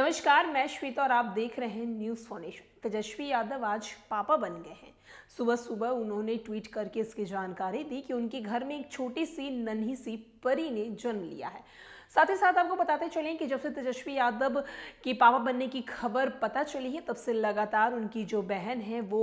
नमस्कार मैं श्वेता और आप देख रहे हैं न्यूज़ फाउंडेशन तेजस्वी यादव आज पापा बन गए हैं सुबह सुबह उन्होंने ट्वीट करके इसकी जानकारी दी कि उनके घर में एक छोटी सी नन्ही सी परी ने जन्म लिया है साथ ही साथ आपको बताते चलें कि जब से तेजस्वी यादव की पापा बनने की खबर पता चली है तब से लगातार उनकी जो बहन है वो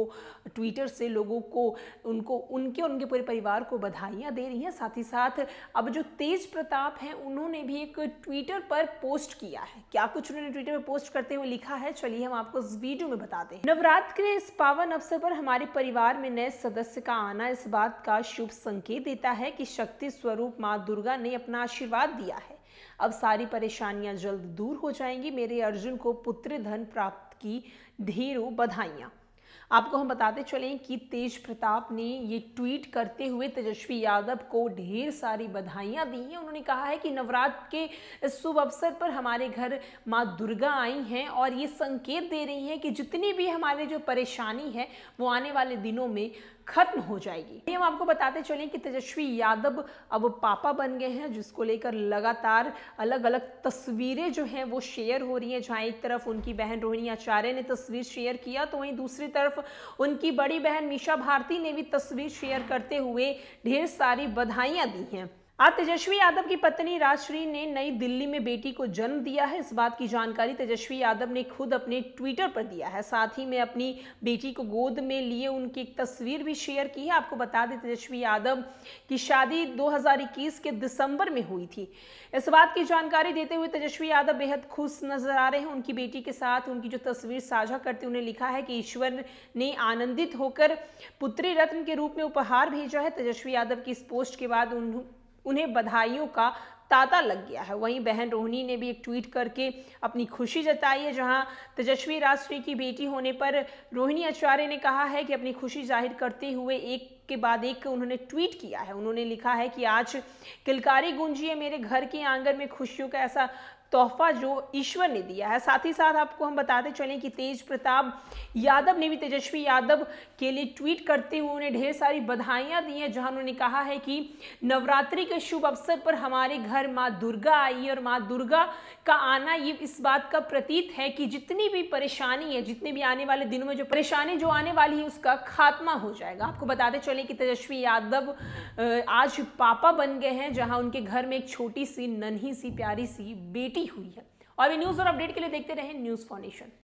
ट्विटर से लोगों को उनको उनके और उनके पूरे परिवार को बधाइयाँ दे रही हैं साथ ही साथ अब जो तेज प्रताप हैं उन्होंने भी एक ट्विटर पर पोस्ट किया है क्या कुछ उन्होंने ट्विटर पर पोस्ट करते हुए लिखा है चलिए हम आपको इस वीडियो में बताते हैं नवरात्र के इस पावन अवसर पर हमारे परिवार में नए सदस्य का आना इस बात का शुभ संकेत देता है कि शक्ति स्वरूप माँ दुर्गा ने अपना आशीर्वाद दिया है अब सारी परेशानियां जल्द दूर हो जाएंगी मेरे अर्जुन को पुत्र धन प्राप्त की ढेरों बधाइयाँ आपको हम बताते चलें कि तेज प्रताप ने ये ट्वीट करते हुए तेजस्वी यादव को ढेर सारी बधाइयाँ दी हैं उन्होंने कहा है कि नवरात्र के इस शुभ अवसर पर हमारे घर माँ दुर्गा आई हैं और ये संकेत दे रही हैं कि जितनी भी हमारे जो परेशानी है वो आने वाले दिनों में खत्म हो जाएगी हम आपको बताते चलें कि तेजस्वी यादव अब पापा बन गए हैं जिसको लेकर लगातार अलग अलग तस्वीरें जो हैं वो शेयर हो रही हैं जहाँ एक तरफ उनकी बहन रोहिणी आचार्य ने तस्वीर शेयर किया तो वहीं दूसरी तरफ तरफ उनकी बड़ी बहन मीशा भारती ने भी तस्वीर शेयर करते हुए ढेर सारी बधाइयाँ दी हैं आज तेजस्वी यादव की पत्नी राजश्री ने नई दिल्ली में बेटी को जन्म दिया है इस बात की जानकारी तेजस्वी यादव ने खुद अपने ट्विटर पर दिया है साथ ही में अपनी बेटी को गोद में लिए उनकी एक तस्वीर भी शेयर की है आपको बता दें तेजस्वी यादव की शादी 2021 के दिसंबर में हुई थी इस बात की जानकारी देते हुए तेजस्वी यादव बेहद खुश नजर आ रहे हैं उनकी बेटी के साथ उनकी जो तस्वीर साझा करते उन्हें लिखा है कि ईश्वर ने आनंदित होकर पुत्री रत्न के रूप में उपहार भेजा है तेजस्वी यादव की इस पोस्ट के बाद उन उन्हें बधाइयों का ताता लग गया है वहीं बहन रोहिणी ने भी एक ट्वीट करके अपनी खुशी जताई है जहां तेजस्वी राष्ट्रीय की बेटी होने पर रोहिणी आचार्य ने कहा है कि अपनी खुशी जाहिर करते हुए एक के बाद एक उन्होंने ट्वीट किया है उन्होंने लिखा है कि आज किलकारी गुंजी है मेरे घर के आंगन में खुशियों का ऐसा तोहफा जो ईश्वर ने दिया है साथ ही साथ आपको हम बताते चलें कि तेज प्रताप यादव ने भी तेजस्वी यादव के लिए ट्वीट करते हुए उन्हें ढेर सारी बधाइयाँ दी हैं जहाँ उन्होंने कहा है कि नवरात्रि के शुभ अवसर पर हमारे घर माँ दुर्गा आई है और माँ दुर्गा का आना ये इस बात का प्रतीत है कि जितनी भी परेशानी है जितने भी आने वाले दिनों में जो परेशानी जो आने वाली है उसका खात्मा हो जाएगा आपको बताते चले कि तेजस्वी यादव आज पापा बन गए हैं जहाँ उनके घर में एक छोटी सी नन्ही सी प्यारी सी बेटी जीती हुई है और अभी न्यूज़ और अपडेट के लिए देखते रहे न्यूज़ फाउंडेशन